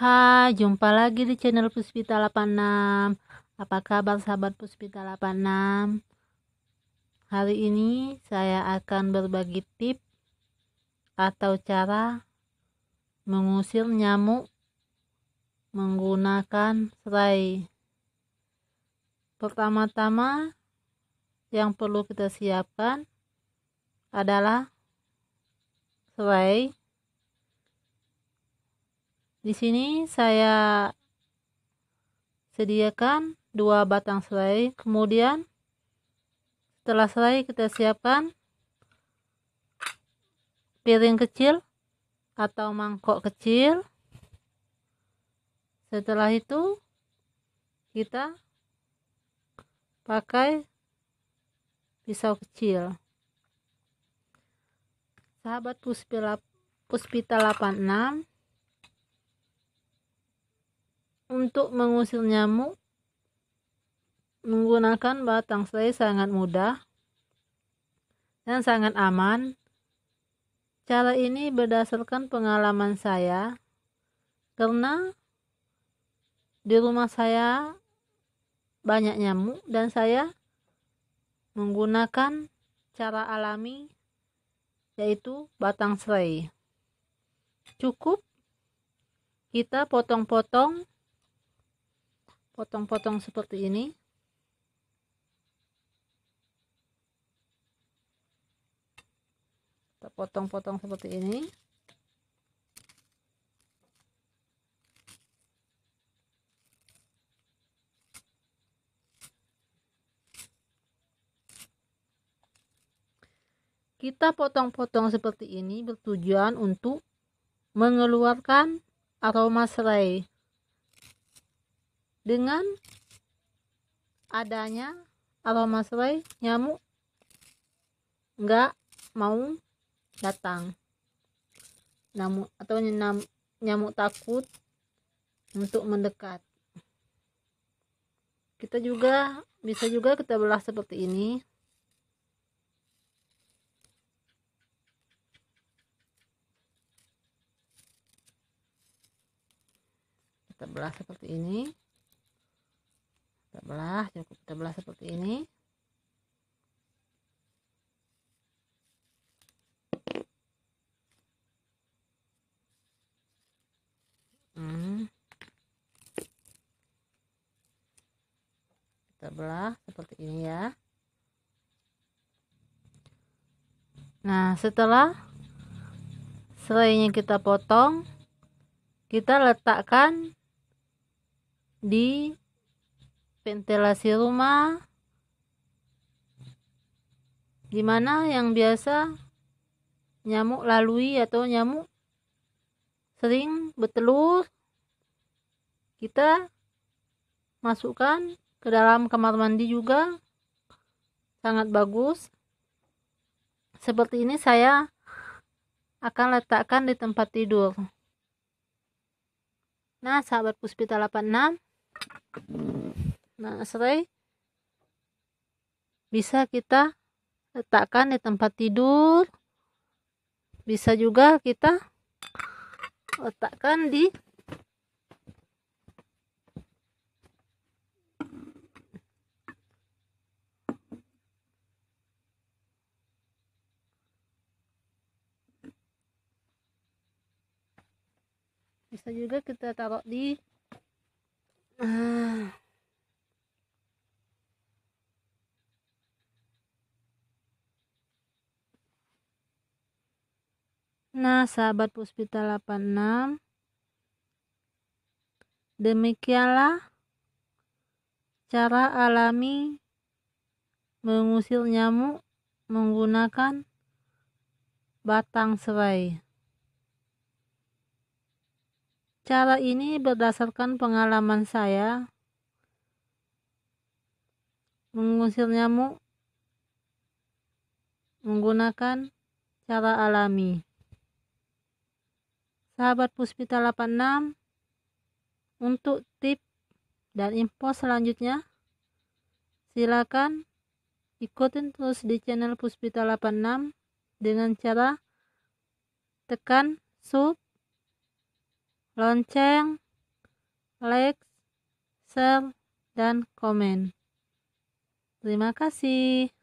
Hai, jumpa lagi di channel Puspita 86. Apa kabar sahabat Puspita 86? Hari ini saya akan berbagi tip atau cara mengusir nyamuk menggunakan serai. Pertama-tama yang perlu kita siapkan adalah serai di sini saya sediakan dua batang selai. Kemudian setelah selai kita siapkan piring kecil atau mangkok kecil. Setelah itu kita pakai pisau kecil. Sahabat Puspita 86, untuk mengusir nyamuk menggunakan batang serai sangat mudah dan sangat aman. Cara ini berdasarkan pengalaman saya karena di rumah saya banyak nyamuk dan saya menggunakan cara alami yaitu batang serai. Cukup kita potong-potong potong-potong seperti ini kita potong-potong seperti ini kita potong-potong seperti ini bertujuan untuk mengeluarkan aroma serai dengan adanya aroma serai nyamuk nggak mau datang namun atau nyam nyamuk takut untuk mendekat kita juga bisa juga kita belah seperti ini kita belah seperti ini kita belah cukup kita belah seperti ini hmm. kita belah seperti ini ya nah setelah selainnya kita potong kita letakkan di ventilasi rumah di mana yang biasa nyamuk lalui atau nyamuk sering bertelur kita masukkan ke dalam kamar mandi juga sangat bagus seperti ini saya akan letakkan di tempat tidur nah sahabat puspita 86 Nah, serai bisa kita letakkan di tempat tidur. Bisa juga kita letakkan di bisa juga kita taruh di nah, Nah, sahabat Puspita 86, demikianlah cara alami mengusir nyamuk menggunakan batang serai. Cara ini berdasarkan pengalaman saya mengusir nyamuk menggunakan cara alami sahabat Puspita 86 untuk tip dan info selanjutnya silakan ikutin terus di channel Puspita 86 dengan cara tekan sub lonceng like share dan komen terima kasih